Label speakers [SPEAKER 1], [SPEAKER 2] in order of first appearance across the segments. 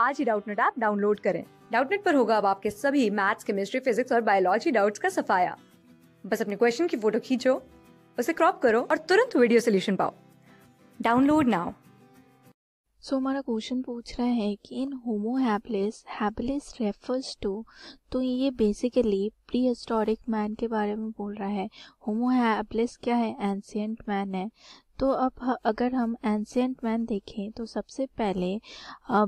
[SPEAKER 1] आज ही Doubtnut app download करें डाउटनेट पर होगा अब आपके सभी मैथ्स केमिस्ट्री फिजिक्स और बायोलॉजी डाउट्स का सफाया बस अपने क्वेश्चन की फोटो खींचो उसे क्रॉप करो और तुरंत वीडियो सोल्यूशन पाओ
[SPEAKER 2] डाउनलोड नाउ सो हमारा क्वेश्चन पूछ रहा है कि इन Homo habilis habilis refers to तो ये बेसिकली प्री हिस्टोरिक मैन के बारे में बोल रहा है होमो हैपलेस क्या है एंशियंट मैन है तो अब अगर हम एंशियंट मैन देखें तो सबसे पहले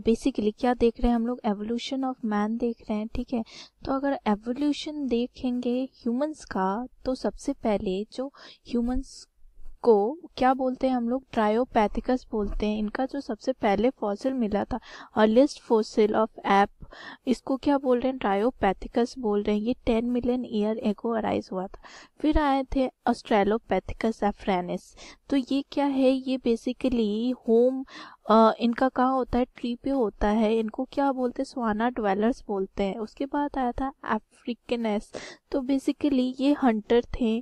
[SPEAKER 2] बेसिकली क्या देख रहे हैं हम लोग एवोल्यूशन ऑफ मैन देख रहे हैं ठीक है तो अगर एवोल्यूशन देखेंगे ह्यूमंस का तो सबसे पहले जो ह्यूमंस को क्या बोलते हैं हम लोग ट्रायोपैथिकस बोलते हैं इनका जो सबसे पहले फॉसिल मिला था अर्लिस्ट फॉसिल ऑफ एप इसको क्या बोल रहे हैं ट्रायोपैथिकस बोल रहे हैं ये ten million year ago arise हुआ था फिर आए थे ऑस्ट्रेलोपैथिकस एफ्रेनिस तो ये क्या है ये बेसिकली होम इनका कहाँ होता है ट्री पे होता है इनको क्या बोलते हैं स्वाना ड्वेलर्स बोलते हैं उसके बाद आया था एफ्रिकनेस तो बेसिकली ये हंटर थे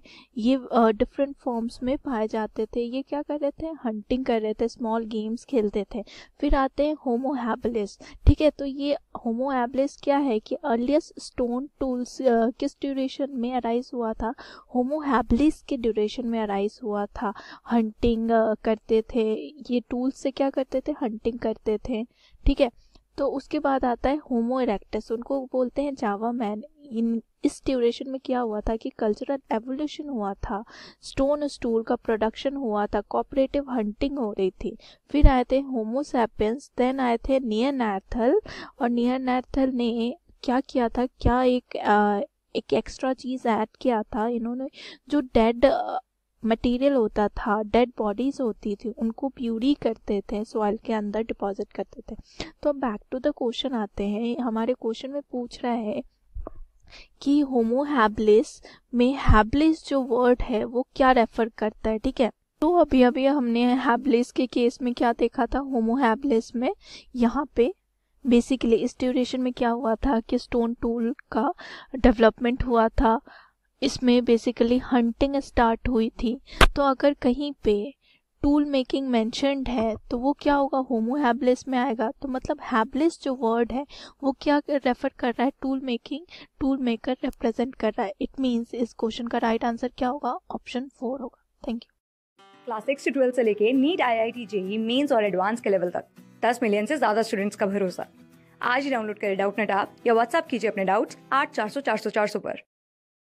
[SPEAKER 2] ये डिफरेंट फॉर्म्स में पाए जाते थे ये क्या कर रहे थे हंटिंग कर रहे थे स्मॉल गेम्स खेलते थे फिर आते हैं होमोहैबलिस ठीक है तो ये होमो होमो एबलिस क्या है कि अर्लीस्ट स्टोन टूल्स किस ड्यूरेशन में अराइज हुआ था होमो हैबलिस के ड्यूरेशन में अराइज हुआ था हंटिंग करते थे ये टूल्स से क्या करते थे हंटिंग करते थे ठीक है तो उसके बाद आता है होमो इरेक्टस उनको बोलते हैं जावा मैन इन इस ड्यूरेशन में क्या हुआ था कि कल्चरल एवोल्यूशन हुआ था स्टोन स्टूल का प्रोडक्शन हुआ था कॉपरेटिव हंटिंग हो रही थी फिर आए थे होमोसैपियंस देन आए थे नियर नैथल और नियर नैथल ने क्या किया था क्या एक आ, एक एक्स्ट्रा चीज़ ऐड किया था इन्होंने जो डेड मटेरियल होता था डेड बॉडीज होती थी उनको प्यूरी करते थे सॉइल के अंदर डिपॉजिट करते थे तो अब बैक टू द क्वेश्चन आते हैं हमारे क्वेश्चन में पूछ रहा है कि होमो हैबलिस में हैबलिस जो वर्ड है वो क्या रेफर करता है ठीक है तो अभी अभी हमने हैबलिस के केस में क्या देखा था होमो हैबलिस में यहाँ पे बेसिकली इस ड्यूरेशन में क्या हुआ था कि स्टोन टूल का डेवलपमेंट हुआ था इसमें बेसिकली हंटिंग स्टार्ट हुई थी तो अगर कहीं पे टूल मेकिंग मैंशनड है तो वो क्या होगा होमो हैबलिस में आएगा तो मतलब हैबलेस जो वर्ड है वो क्या रेफर कर रहा है tool making tool maker represent कर रहा है इट मीन्स इस क्वेश्चन का राइट right आंसर क्या होगा ऑप्शन फोर होगा थैंक यू
[SPEAKER 1] क्लास सिक्स से ट्वेल्थ से लेके NEET I I T JEE mains और एडवांस के लेवल तक दस मिलियन से ज्यादा स्टूडेंट्स का भरोसा आज ही डाउनलोड करें डाउट नेट आप या व्हाट्सअप कीजिए अपने डाउट्स आठ चार सौ चार सौ चार सौ पर